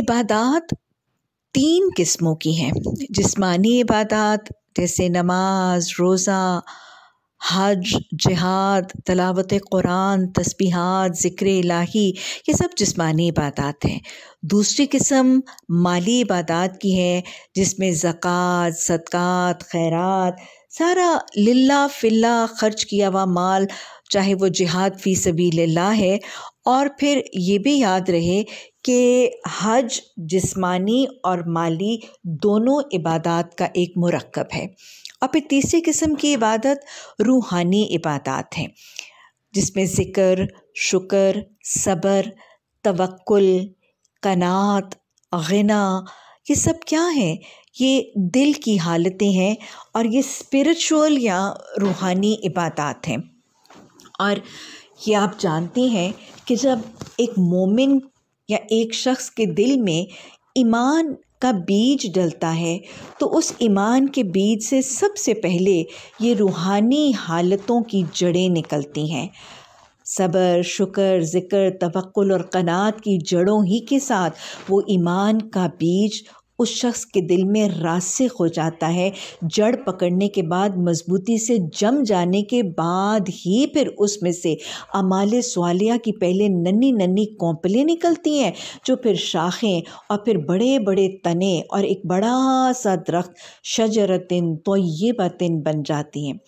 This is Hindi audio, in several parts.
इबादत तीन किस्मों की हैं जिस्मानी इबादत जैसे नमाज रोज़ा हज जिहाद तलावत कुरान तस्बीहात ज़िक्र इलाही ये सब जिस्मानी इबादत हैं दूसरी किस्म माली इबादत की है जिसमें ज़क़़त सदक़ात खैरात सारा लिल्ला फिल्ला खर्च किया हुआ माल चाहे वो जिहाद फ़ी सबी है और फिर ये भी याद रहे कि हज जिस्मानी और माली दोनों इबादत का एक मरकब है और फिर तीसरी किस्म की इबादत रूहानी इबादत हैं जिसमें ज़िक्र शुक्र सब्र तवक्ल कनात गना ये सब क्या हैं ये दिल की हालतें हैं और ये स्पिरिचुअल या रूहानी इबादत हैं और ये आप जानती हैं कि जब एक मोमिन या एक शख्स के दिल में ईमान का बीज डलता है तो उस ईमान के बीज से सबसे पहले ये रूहानी हालतों की जड़ें निकलती हैं सब्र शुक्र ज़िक्र तवक्ल और कनात की जड़ों ही के साथ वो ईमान का बीज उस शख्स के दिल में रासिक हो जाता है जड़ पकड़ने के बाद मजबूती से जम जाने के बाद ही फिर उसमें से अमाल सवालिया की पहले नन्ही नन्ही कौपलें निकलती हैं जो फिर शाखें और फिर बड़े बड़े तने और एक बड़ा सा दरख्त शजरतिन तो ये बतिन बन जाती हैं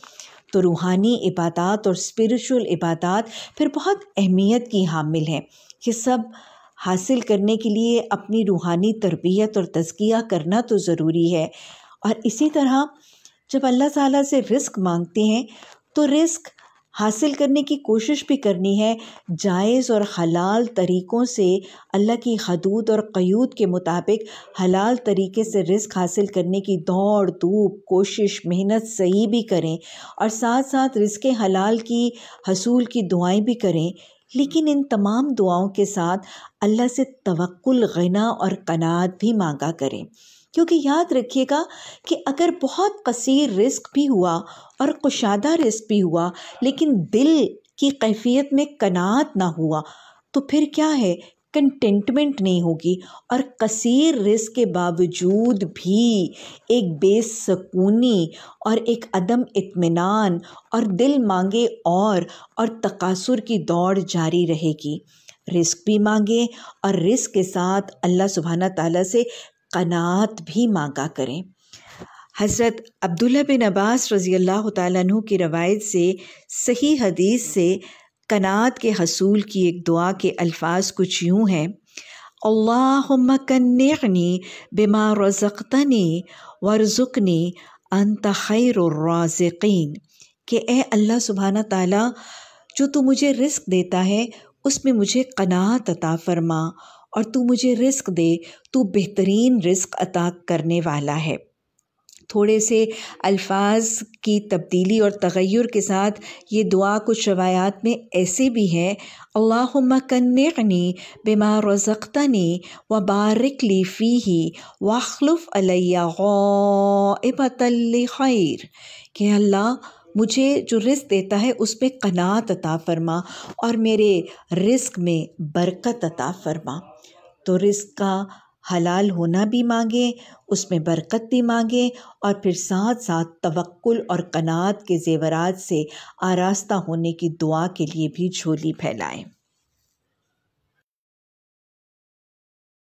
तो रूहानी इबादत और स्पिरिचुअल इबादत फिर बहुत अहमियत की हामिल हैं ये सब हासिल करने के लिए अपनी रूहानी तरबियत और तजकिया करना तो ज़रूरी है और इसी तरह जब अल्लाह ताला से रिस्क मांगते हैं तो रिस्क हासिल करने की कोशिश भी करनी है जायज़ और हलाल तरीक़ों से अल्लाह की हदूद और क़यूद के मुताबिक हलाल तरीके से रिस्क हासिल करने की दौड़ धूप कोशिश मेहनत सही भी करें और साथ साथ रिस्क हलाल की हसूल की दुआएं भी करें लेकिन इन तमाम दुआओं के साथ अल्लाह से तवक्ल गना और कनात भी मांगा करें क्योंकि याद रखिएगा कि अगर बहुत कसीर रिस्क भी हुआ और कुशादा रिस्क भी हुआ लेकिन दिल की कैफियत में कनात ना हुआ तो फिर क्या है कंटेंटमेंट नहीं होगी और कसीर रिस्क के बावजूद भी एक बेसकूनी और एक अदम इत्मीनान और दिल मांगे और और तकासुर की दौड़ जारी रहेगी रिस्क भी मांगे और रिस्क के साथ अल्लाह सुबहाना ताला से कनात भी मांगा करें हज़रत अब्दुल्ला बिन अब्बास रज़ी अल्लाह तु की रवायत से सही हदीस से कनात के हसूल की एक दुआ के अल्फाज कुछ यूँ हैं अल्लाक़नी बिमा रज़नी वरज़ुकनी अंत खैरराज़िकीन के ए अल्लाह सुबहाना ताला जो तू मुझे रिस्क देता है उसमें मुझे कनात अता फरमा और तू मुझे रिस्क दे तू बेहतरीन रिस्क अता करने वाला है थोड़े से अल्फाज की तब्दीली और तगैर के साथ ये दुआ कुछ रवायात में ऐसे भी है अल्लाम कन्ननी बिमा व बारिकली ली फ़ी वाखलुफ़ अलैया गौबतल खैर के अल्लाह मुझे जो रिस्क देता है उस पर कनात अता फरमा और मेरे रिस्क में बरकत अता फरमा तो रिस्क का हलाल होना भी मांगे उसमें बरकत भी मांगे और फिर साथ साथ तवक्कुल और कनात के ज़ेवरात से आरास्ता होने की दुआ के लिए भी झोली फैलाएं